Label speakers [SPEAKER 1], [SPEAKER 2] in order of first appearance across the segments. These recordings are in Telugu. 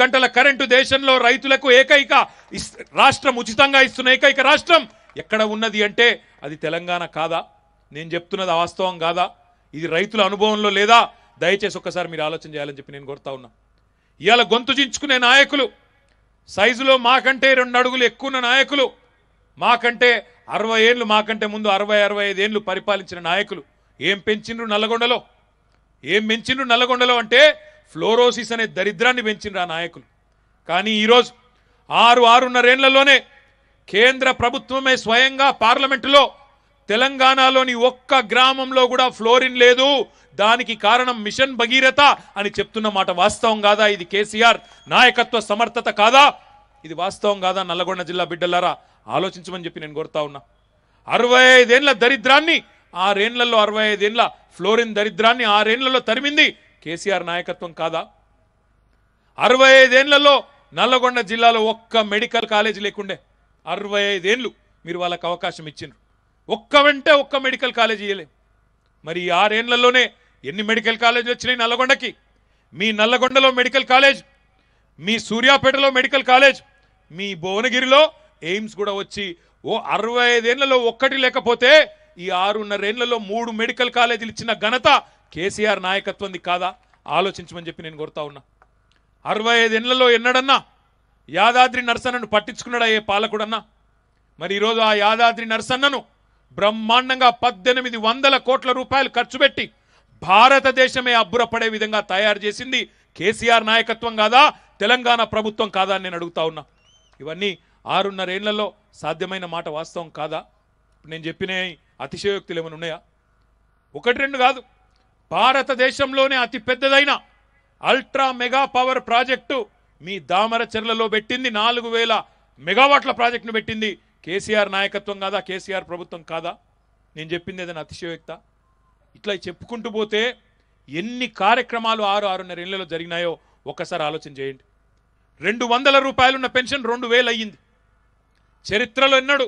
[SPEAKER 1] గంటల కరెంటు దేశంలో రైతులకు ఏకైక రాష్ట్రం ఉచితంగా ఇస్తున్న ఏకైక రాష్ట్రం ఎక్కడ ఉన్నది అంటే అది తెలంగాణ కాదా నేను చెప్తున్నది వాస్తవం కాదా ఇది రైతుల అనుభవంలో లేదా దయచేసి ఒక్కసారి మీరు ఆలోచన చేయాలని చెప్పి నేను కోరుతా ఉన్నా ఇవాళ గొంతుచించుకునే నాయకులు సైజులో మాకంటే రెండు అడుగులు ఎక్కువ నాయకులు మాకంటే అరవై ఏళ్ళు మాకంటే ముందు అరవై అరవై ఐదేళ్ళు పరిపాలించిన నాయకులు ఏం పెంచిండ్రు నల్లగొండలో ఏం పెంచిండ్రు నల్లగొండలో అంటే ఫ్లోరోసిస్ అనే దరిద్రాన్ని పెంచిన నాయకులు కానీ ఈరోజు ఆరు ఆరున్నరేళ్లలోనే కేంద్ర ప్రభుత్వమే స్వయంగా పార్లమెంటులో తెలంగాణలోని ఒక్క గ్రామంలో కూడా ఫ్లోరిన్ లేదు దానికి కారణం మిషన్ భగీరథ అని చెప్తున్న మాట వాస్తవం కాదా ఇది కేసీఆర్ నాయకత్వ సమర్థత కాదా ఇది వాస్తవం కాదా నల్లగొండ జిల్లా బిడ్డలారా ఆలోచించమని చెప్పి నేను కోరుతా ఉన్నా అరవై ఐదేళ్ల దరిద్రాన్ని ఆరేళ్లలో అరవై ఐదేళ్ల ఫ్లోరిన్ దరిద్రాన్ని ఆరేళ్లలో తరిమింది కేసీఆర్ నాయకత్వం కాదా అరవై ఐదేళ్లలో నల్లగొండ జిల్లాలో ఒక్క మెడికల్ కాలేజ్ లేకుండే అరవై ఐదేళ్లు మీరు వాళ్ళకి అవకాశం ఇచ్చిండ్రు ఒక్క వెంటే ఒక్క మెడికల్ కాలేజ్ ఇయ్యలేం మరి ఈ ఆరేళ్లలోనే ఎన్ని మెడికల్ కాలేజీలు వచ్చినాయి నల్లగొండకి మీ నల్లగొండలో మెడికల్ కాలేజ్ మీ సూర్యాపేటలో మెడికల్ కాలేజ్ మీ భువనగిరిలో ఎయిమ్స్ కూడా వచ్చి ఓ అరవై ఐదేళ్లలో ఒక్కటి లేకపోతే ఈ ఆరున్నరేళ్లలో మూడు మెడికల్ కాలేజీలు ఇచ్చిన ఘనత కేసీఆర్ నాయకత్వంది కాదా ఆలోచించమని చెప్పి నేను కోరుతా ఉన్నా అరవై ఐదేళ్లలో ఎన్నడన్నా యాదాద్రి నరసన్నను పట్టించుకున్నాడా ఏ పాలకుడన్నా మరి ఈరోజు ఆ యాదాద్రి నరసన్నను బ్రహ్మాండంగా పద్దెనిమిది వందల కోట్ల రూపాయలు ఖర్చు పెట్టి భారతదేశమే అబ్బురపడే విధంగా తయారు చేసింది కేసీఆర్ నాయకత్వం కాదా తెలంగాణ ప్రభుత్వం కాదా నేను అడుగుతా ఉన్నా ఇవన్నీ ఆరున్నరేళ్లలో సాధ్యమైన మాట వాస్తవం కాదా నేను చెప్పిన అతిశయోక్తులు ఏమైనా ఉన్నాయా ఒకటి రెండు కాదు భారతదేశంలోనే అతి పెద్దదైన అల్ట్రా మెగా పవర్ ప్రాజెక్టు మీ దామరచెర్లలో పెట్టింది నాలుగు వేల మెగావాట్ల ప్రాజెక్టును పెట్టింది కేసీఆర్ నాయకత్వం కాదా కేసీఆర్ ప్రభుత్వం కాదా నేను చెప్పింది ఏదైనా అతిశయోక్త ఇట్లా చెప్పుకుంటూ పోతే ఎన్ని కార్యక్రమాలు ఆరు ఆరున్నర ఇళ్లలో జరిగినాయో ఒక్కసారి ఆలోచన చేయండి రెండు వందల రూపాయలున్న పెన్షన్ రెండు వేలు అయ్యింది చరిత్రలో ఎన్నడు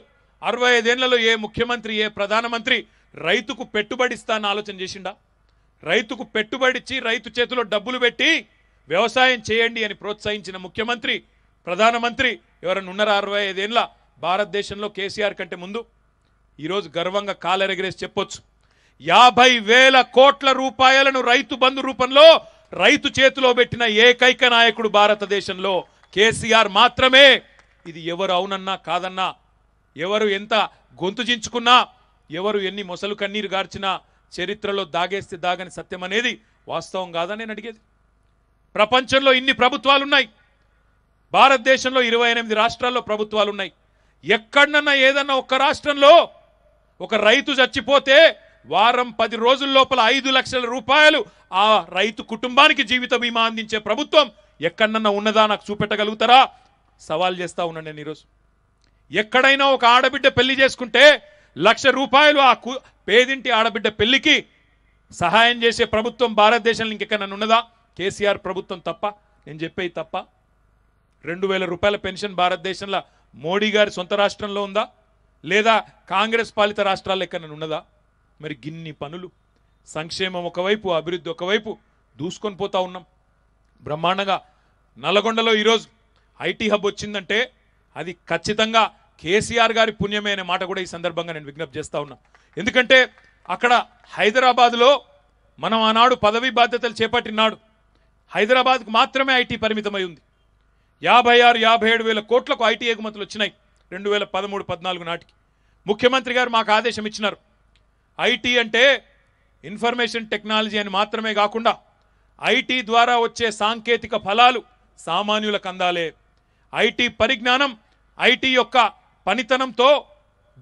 [SPEAKER 1] అరవై ఐదేళ్లలో ఏ ముఖ్యమంత్రి ఏ ప్రధానమంత్రి రైతుకు పెట్టుబడిస్తా అని ఆలోచన చేసిండా రైతుకు పెట్టుబడిచ్చి రైతు చేతిలో డబ్బులు పెట్టి వ్యవసాయం చేయండి అని ప్రోత్సహించిన ముఖ్యమంత్రి ప్రధానమంత్రి ఎవరైనా ఉన్నారా అరవై ఐదేళ్ళ భారతదేశంలో కేసీఆర్ కంటే ముందు ఈరోజు గర్వంగా కాలెరగిరేసి చెప్పొచ్చు యాభై వేల కోట్ల రూపాయలను రైతు బంధు రూపంలో రైతు చేతిలో పెట్టిన ఏకైక నాయకుడు భారతదేశంలో కేసీఆర్ మాత్రమే ఇది ఎవరు అవునన్నా కాదన్నా ఎవరు ఎంత గొంతు చించుకున్నా ఎవరు ఎన్ని మొసలు కన్నీరు గార్చినా చరిత్రలో దాగేస్తే దాగని సత్యం అనేది వాస్తవం కాదని నేను అడిగేది ప్రపంచంలో ఇన్ని ప్రభుత్వాలు ఉన్నాయి భారతదేశంలో ఇరవై ఎనిమిది రాష్ట్రాల్లో ప్రభుత్వాలు ఉన్నాయి ఎక్కడనన్నా ఏదన్నా ఒక్క రాష్ట్రంలో ఒక రైతు చచ్చిపోతే వారం పది రోజుల లోపల ఐదు లక్షల రూపాయలు ఆ రైతు కుటుంబానికి జీవిత బీమా అందించే ప్రభుత్వం ఎక్కడన్నా ఉన్నదా నాకు చూపెట్టగలుగుతారా సవాల్ చేస్తా ఉన్నాను నేను ఈరోజు ఎక్కడైనా ఒక ఆడబిడ్డ పెళ్లి చేసుకుంటే లక్ష రూపాయలు ఆ పేదింటి ఆడబిడ్డ పెళ్లికి సహాయం చేసే ప్రభుత్వం భారతదేశంలో ఇంకెక్కడ ఉన్నదా కేసీఆర్ ప్రభుత్వం తప్ప నేను చెప్పేది తప్ప రెండు వేల రూపాయల పెన్షన్ భారతదేశంలో మోడీ గారి సొంత రాష్ట్రంలో ఉందా లేదా కాంగ్రెస్ పాలిత రాష్ట్రాల్లో ఎక్కడ ఉన్నదా మరి గిన్ని పనులు సంక్షేమం ఒకవైపు అభివృద్ధి ఒకవైపు దూసుకొని పోతా ఉన్నాం బ్రహ్మాండంగా నల్గొండలో ఈరోజు ఐటీ హబ్ వచ్చిందంటే అది ఖచ్చితంగా కేసీఆర్ గారి పుణ్యమే అనే మాట కూడా ఈ సందర్భంగా నేను విజ్ఞప్తి చేస్తా ఉన్నాను ఎందుకంటే అక్కడ హైదరాబాద్లో మనం ఆనాడు పదవి బాధ్యతలు చేపట్టినాడు హైదరాబాద్కు మాత్రమే ఐటీ పరిమితమై ఉంది యాభై ఆరు యాభై ఏడు వేల కోట్లకు ఐటీ ఎగుమతులు వచ్చినాయి రెండు వేల పదమూడు పద్నాలుగు నాటికి ముఖ్యమంత్రి గారు మాకు ఆదేశం ఇచ్చినారు ఐటీ అంటే ఇన్ఫర్మేషన్ టెక్నాలజీ అని మాత్రమే కాకుండా ఐటీ ద్వారా వచ్చే సాంకేతిక ఫలాలు సామాన్యులకు అందాలే ఐటీ పరిజ్ఞానం ఐటీ యొక్క పనితనంతో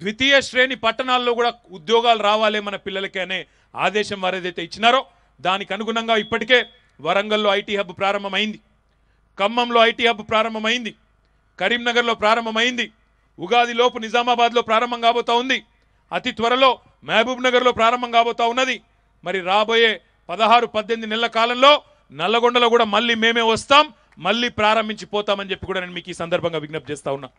[SPEAKER 1] ద్వితీయ శ్రేణి పట్టణాల్లో కూడా ఉద్యోగాలు రావాలి మన పిల్లలకి అనే ఆదేశం ఏదైతే ఇచ్చినారో దానికి అనుగుణంగా ఇప్పటికే వరంగల్లో ఐటీ హబ్ ప్రారంభమైంది ఖమ్మంలో ఐటీ హబ్ ప్రారంభమైంది కరీంనగర్లో ప్రారంభమైంది ఉగాది లోపు నిజామాబాద్లో ప్రారంభం కాబోతా ఉంది అతి త్వరలో మహబూబ్ నగర్లో ప్రారంభం కాబోతా ఉన్నది మరి రాబోయే పదహారు పద్దెనిమిది నెలల కాలంలో నల్లగొండలో కూడా మళ్ళీ మేమే వస్తాం మళ్ళీ ప్రారంభించిపోతామని చెప్పి కూడా నేను మీకు ఈ సందర్భంగా విజ్ఞప్తి చేస్తా ఉన్నా